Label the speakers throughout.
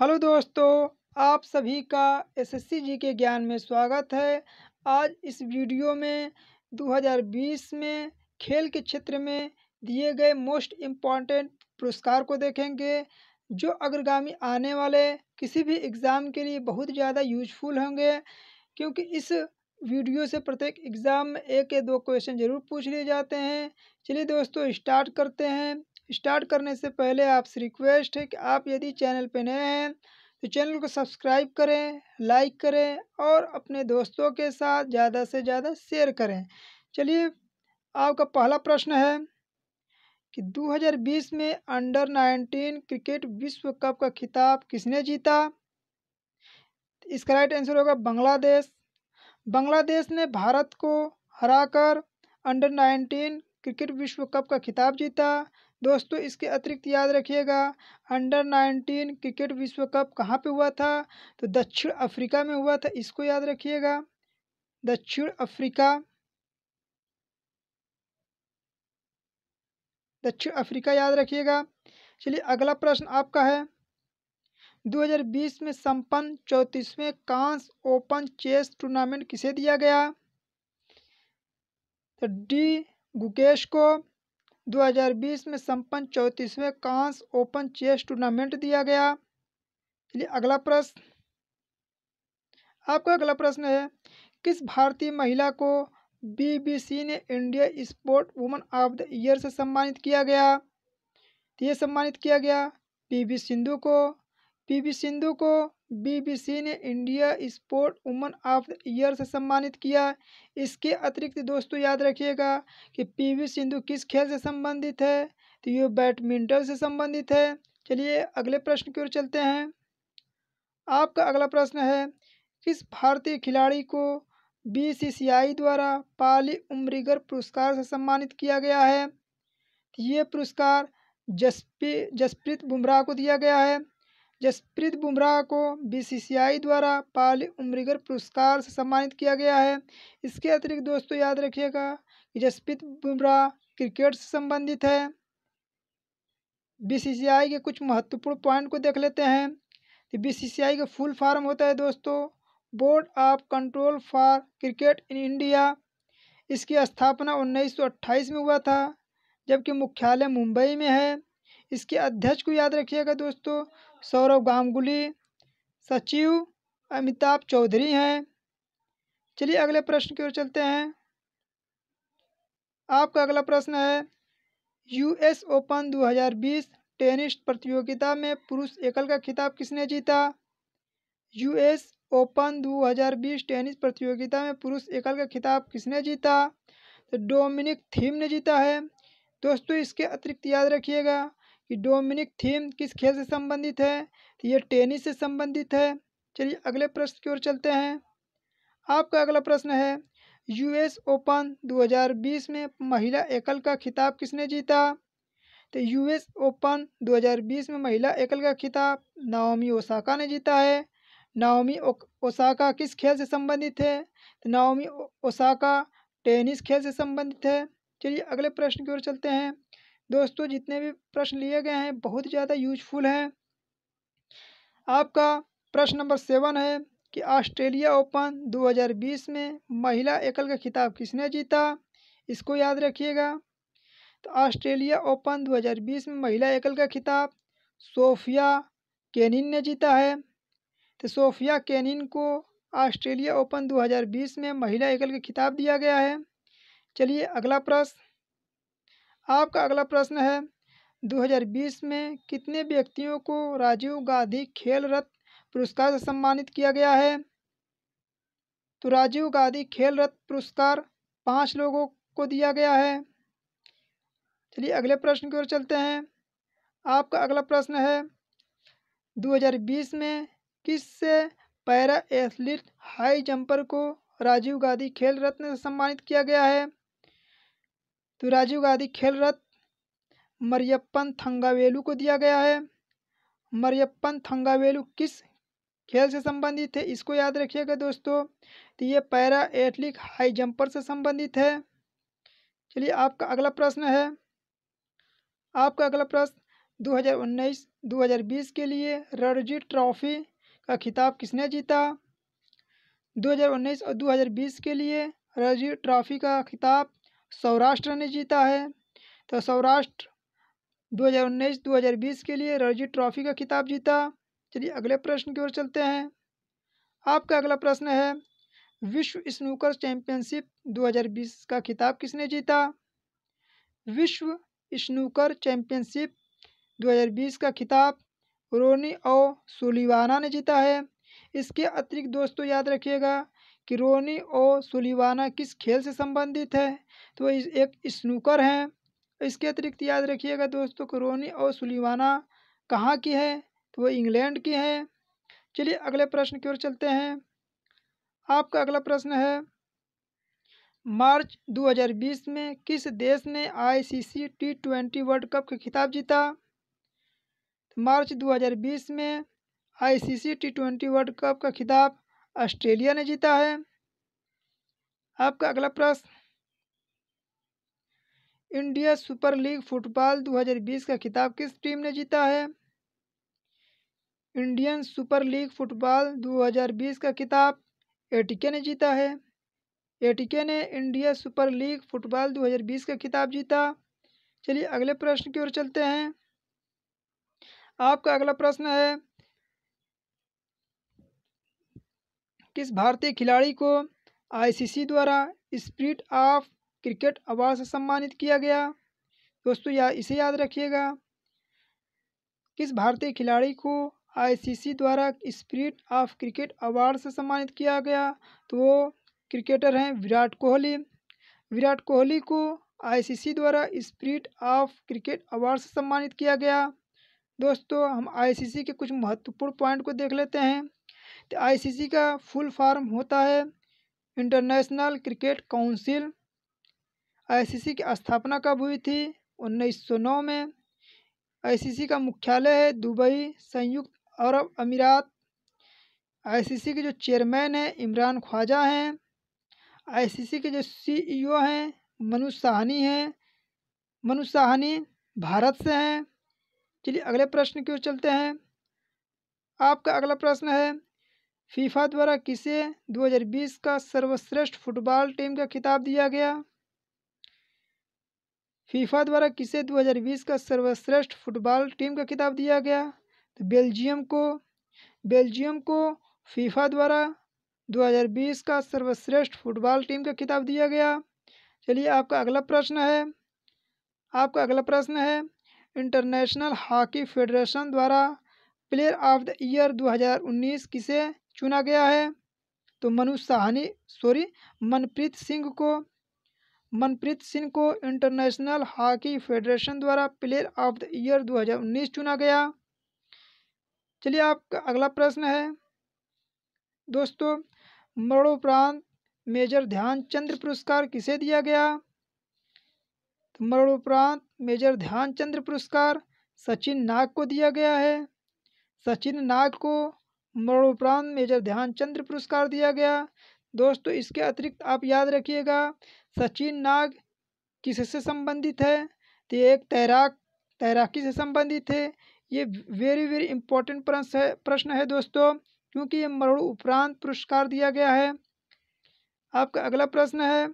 Speaker 1: hello दोस्तों आप सभी का एसएससी जी के ज्ञान में स्वागत है आज इस वीडियो में 2020 में खेल के क्षेत्र में दिए गए मोस्ट इम्पॉर्टेंट पुरस्कार को देखेंगे जो अग्रगामी आने वाले किसी भी एग्ज़ाम के लिए बहुत ज़्यादा यूजफुल होंगे क्योंकि इस वीडियो से प्रत्येक एग्ज़ाम में एक या दो क्वेश्चन ज़रूर पूछ लिए जाते हैं चलिए दोस्तों स्टार्ट करते हैं स्टार्ट करने से पहले आपसे रिक्वेस्ट है कि आप यदि चैनल पर नए हैं तो चैनल को सब्सक्राइब करें लाइक करें और अपने दोस्तों के साथ ज़्यादा से ज़्यादा शेयर करें चलिए आपका पहला प्रश्न है कि 2020 में अंडर 19 क्रिकेट विश्व कप का खिताब किसने जीता इसका राइट आंसर होगा बांग्लादेश बांग्लादेश ने भारत को हराकर अंडर 19 क्रिकेट विश्व कप का खिताब जीता दोस्तों इसके अतिरिक्त याद रखिएगा अंडर नाइनटीन क्रिकेट विश्व कप कहाँ पे हुआ था तो दक्षिण अफ्रीका में हुआ था इसको याद रखिएगा दक्षिण अफ्रीका दक्षिण अफ्रीका याद रखिएगा चलिए अगला प्रश्न आपका है 2020 में संपन्न चौंतीसवें कांस ओपन चेस टूर्नामेंट किसे दिया गया तो डी गुकेश को 2020 में संपन्न चौंतीसवें कांस ओपन चेस टूर्नामेंट दिया गया चलिए अगला प्रश्न आपका अगला प्रश्न है किस भारतीय महिला को बीबीसी ने India sportswoman of the year से सम्मानित किया गया तो ये सम्मानित किया गया पी सिंधु को पीवी सिंधु को बीबीसी ने India sportswoman of the year से सम्मानित किया इसके अतिरिक्त दोस्तों याद रखिएगा कि पीवी सिंधु किस खेल से संबंधित है तो ये बैडमिंटन से संबंधित है चलिए अगले प्रश्न की ओर चलते हैं आपका अगला प्रश्न है किस भारतीय खिलाड़ी को बीसीसीआई द्वारा पाली उम्रीगर पुरस्कार से सम्मानित किया गया है तो ये पुरस्कार जसपी जसप्रीत बुमराह को दिया गया है जसप्रीत बुमराह को बीसीसीआई द्वारा पाली उम्रीगर पुरस्कार से सम्मानित किया गया है इसके अतिरिक्त दोस्तों याद रखिएगा कि जसप्रीत बुमराह क्रिकेट से संबंधित है बीसीसीआई के कुछ महत्वपूर्ण पॉइंट को देख लेते हैं तो बीसीसीआई का फुल फॉर्म होता है दोस्तों board of control for cricket in India इसकी स्थापना उन्नीस में हुआ था जबकि मुख्यालय मुंबई में है इसके अध्यक्ष को याद रखिएगा दोस्तों सौरव गांगुली सचिव अमिताभ चौधरी हैं चलिए अगले प्रश्न की ओर चलते हैं आपका अगला प्रश्न है यूएस ओपन 2020 टेनिस प्रतियोगिता में पुरुष एकल का खिताब किसने जीता यूएस ओपन 2020 टेनिस प्रतियोगिता में पुरुष एकल का खिताब किसने जीता तो डोमिनिक थीम ने जीता है दोस्तों इसके अतिरिक्त याद रखिएगा कि डोमिनिक थीम किस खेल से संबंधित है तो ये टेनिस से संबंधित है चलिए अगले प्रश्न की ओर चलते हैं आपका अगला प्रश्न है यूएस ओपन 2020 में महिला एकल का खिताब किसने जीता तो यूएस ओपन 2020 में महिला एकल का खिताब नाओमी ओसाका ने जीता है नाओमी ओसाका किस खेल से संबंधित है तो नाओमी ओसाका टेनिस खेल से संबंधित है चलिए अगले प्रश्न की ओर चलते हैं दोस्तों जितने भी प्रश्न लिए गए हैं बहुत ज़्यादा यूजफुल हैं आपका प्रश्न नंबर सेवन है कि ऑस्ट्रेलिया ओपन 2020 में महिला एकल का खिताब किसने जीता इसको याद रखिएगा तो ऑस्ट्रेलिया ओपन 2020 में महिला एकल का खिताब सोफिया केनिन ने जीता है तो सोफिया केनिन को ऑस्ट्रेलिया ओपन 2020 में महिला एकल का खिताब दिया गया है चलिए अगला प्रश्न आपका अगला प्रश्न है 2020 में कितने व्यक्तियों को राजीव गांधी खेल रत्न पुरस्कार से सम्मानित किया गया है तो राजीव गांधी खेल रत्न पुरस्कार पाँच लोगों को दिया गया है चलिए अगले प्रश्न की ओर चलते हैं आपका अगला प्रश्न है 2020 में किससे पैरा एथलीट हाई जंपर को राजीव गांधी खेल रत्न से सम्मानित किया गया है तो राजीव गांधी खेल रत्न मरियप्पन थंगावेलू को दिया गया है मरियप्पन थंगावेलू किस खेल से संबंधित है इसको याद रखिएगा दोस्तों तो ये पैरा एथलिक हाई जंपर से संबंधित है चलिए आपका अगला प्रश्न है आपका अगला प्रश्न 2019-2020 के लिए रणजी ट्रॉफी का खिताब किसने जीता 2019 और 2020 के लिए रणजी ट्रॉफी का खिताब सौराष्ट्र ने जीता है तो सौराष्ट्र 2019-2020 के लिए रणजी ट्रॉफी का खिताब जीता चलिए अगले प्रश्न की ओर चलते हैं आपका अगला प्रश्न है विश्व स्नूकर चैंपियनशिप 2020 का खिताब किसने जीता विश्व स्नूकर चैंपियनशिप 2020 का खिताब रोनी और सुलिवाना ने जीता है इसके अतिरिक्त दोस्तों याद रखिएगा कि रोनी ओ सुलिवाना किस खेल से संबंधित है तो एक स्नूकर हैं इसके अतिरिक्त याद रखिएगा दोस्तों कि रोनी ओ सुलिवाना कहाँ की है तो वो इंग्लैंड की है चलिए अगले प्रश्न की ओर चलते हैं आपका अगला प्रश्न है मार्च 2020 में किस देश ने आईसीसी टी तो ट्वेंटी वर्ल्ड कप का खिताब जीता मार्च 2020 में ICC T twenty world cup का खिताब ऑस्ट्रेलिया ने जीता है आपका अगला प्रश्न इंडिया सुपर लीग फुटबॉल 2020 का खिताब किस टीम ने जीता है इंडियन सुपर लीग फुटबॉल 2020 का खिताब एटीके ने जीता है एटीके ने इंडिया सुपर लीग फुटबॉल 2020 का खिताब जीता चलिए अगले प्रश्न की ओर चलते हैं आपका अगला प्रश्न है किस भारतीय खिलाड़ी को आईसीसी द्वारा स्प्रिट ऑफ क्रिकेट अवार्ड से सम्मानित किया गया दोस्तों या इसे याद रखिएगा किस भारतीय खिलाड़ी को आईसीसी द्वारा स्प्रिट ऑफ क्रिकेट अवार्ड से सम्मानित किया गया तो वो क्रिकेटर हैं विराट कोहली विराट कोहली को आईसीसी द्वारा स्प्रिट ऑफ क्रिकेट अवार्ड से सम्मानित किया गया दोस्तों हम आईसीसी के कुछ महत्वपूर्ण पॉइंट को देख लेते हैं आईसीसी का फुल फॉर्म होता है इंटरनेशनल क्रिकेट काउंसिल आईसीसी की स्थापना कब हुई थी 1909 में आईसीसी का मुख्यालय है दुबई संयुक्त अरब अमीरात आईसीसी के जो चेयरमैन हैं इमरान ख्वाजा हैं आईसीसी के जो सीईओ हैं मनु साहनी हैं मनु साहनी भारत से हैं चलिए अगले प्रश्न की ओर चलते हैं आपका अगला प्रश्न है फीफा द्वारा किसे 2020 का सर्वश्रेष्ठ फुटबॉल टीम का खिताब दिया गया फीफा द्वारा किसे 2020 का सर्वश्रेष्ठ फुटबॉल टीम का खिताब दिया गया तो बेल्जियम को बेल्जियम को फीफा द्वारा 2020 का सर्वश्रेष्ठ फुटबॉल टीम का खिताब दिया गया चलिए आपका अगला प्रश्न है आपका अगला प्रश्न है इंटरनेशनल हॉकी फेडरेशन द्वारा प्लेयर ऑफ द ईयर 2019 किसे चुना गया है तो मनु साहनी सॉरी मनप्रीत सिंह को मनप्रीत सिंह को इंटरनेशनल हॉकी फेडरेशन द्वारा प्लेयर ऑफ द ईयर 2019 चुना गया चलिए आपका अगला प्रश्न है दोस्तों मरणोपरांत मेजर ध्यानचंद्र पुरस्कार किसे दिया गया तो मरणोपरांत मेजर ध्यानचंद्र पुरस्कार सचिन नाग को दिया गया है सचिन नाग को मरणोपरांत मेजर ध्यानचंद्र पुरस्कार दिया गया दोस्तों इसके अतिरिक्त आप याद रखिएगा सचिन नाग किससे संबंधित है तो एक तैराक तैराकी से संबंधित है ये वेरी वेरी इंपॉर्टेंट प्रश्न है प्रश्न है दोस्तों क्योंकि ये मरण उपरांत पुरस्कार दिया गया है आपका अगला प्रश्न है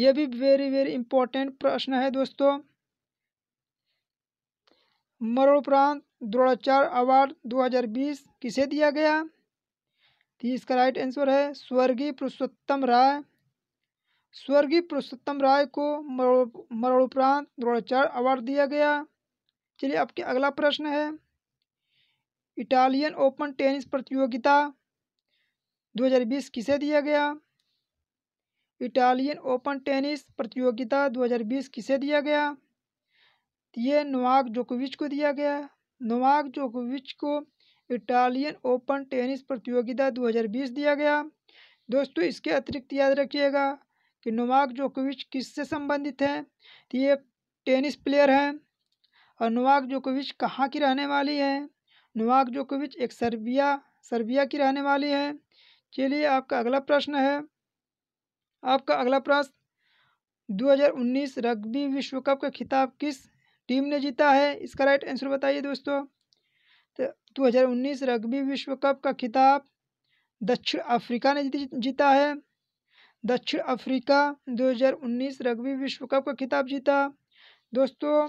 Speaker 1: ये भी वेरी वेरी इंपॉर्टेंट प्रश्न है दोस्तों उपरांत द्रोणाचार्य अवार्ड 2020 किसे दिया गया तो इसका राइट आंसर है स्वर्गीय पुरुषोत्तम राय स्वर्गीय पुरुषोत्तम राय को मरणोपरांत द्रोणाचार्य अवार्ड दिया गया चलिए आपके अगला प्रश्न है इटालियन ओपन टेनिस प्रतियोगिता 2020 किसे दिया गया इटालियन ओपन टेनिस प्रतियोगिता 2020 किसे दिया गया ये नोवाक जोकोविच को दिया गया नोवाक जोकोविच को इटालियन ओपन टेनिस प्रतियोगिता 2020 दिया गया दोस्तों इसके अतिरिक्त याद रखिएगा कि नोवाक जोकोविच किससे संबंधित हैं तो ये टेनिस प्लेयर हैं और नोवाक जोकोविच कहाँ की रहने वाली है नोवाक जोकोविच एक सर्बिया सर्बिया की रहने वाली है चलिए आपका अगला प्रश्न है आपका अगला प्रश्न 2019 रग्बी विश्व कप का खिताब किस टीम ने जीता है इसका राइट आंसर बताइए दोस्तों तो 2019 रग्बी विश्व कप का खिताब दक्षिण अफ्रीका ने जीता है दक्षिण अफ्रीका 2019 रग्बी विश्व कप का खिताब जीता दोस्तों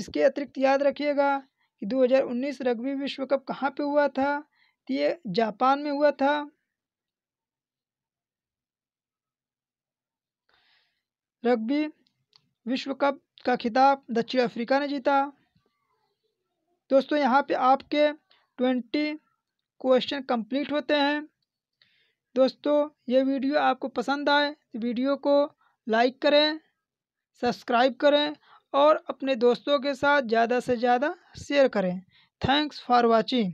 Speaker 1: इसके अतिरिक्त याद रखिएगा कि 2019 रग्बी विश्व कप कहाँ पे हुआ था तो ये जापान में हुआ था रग्बी विश्व कप का खिताब दक्षिण अफ्रीका ने जीता दोस्तों यहाँ पे आपके ट्वेंटी क्वेश्चन कंप्लीट होते हैं दोस्तों ये वीडियो आपको पसंद आए तो वीडियो को लाइक करें सब्सक्राइब करें और अपने दोस्तों के साथ ज़्यादा से ज़्यादा शेयर करें थैंक्स फॉर वाचिंग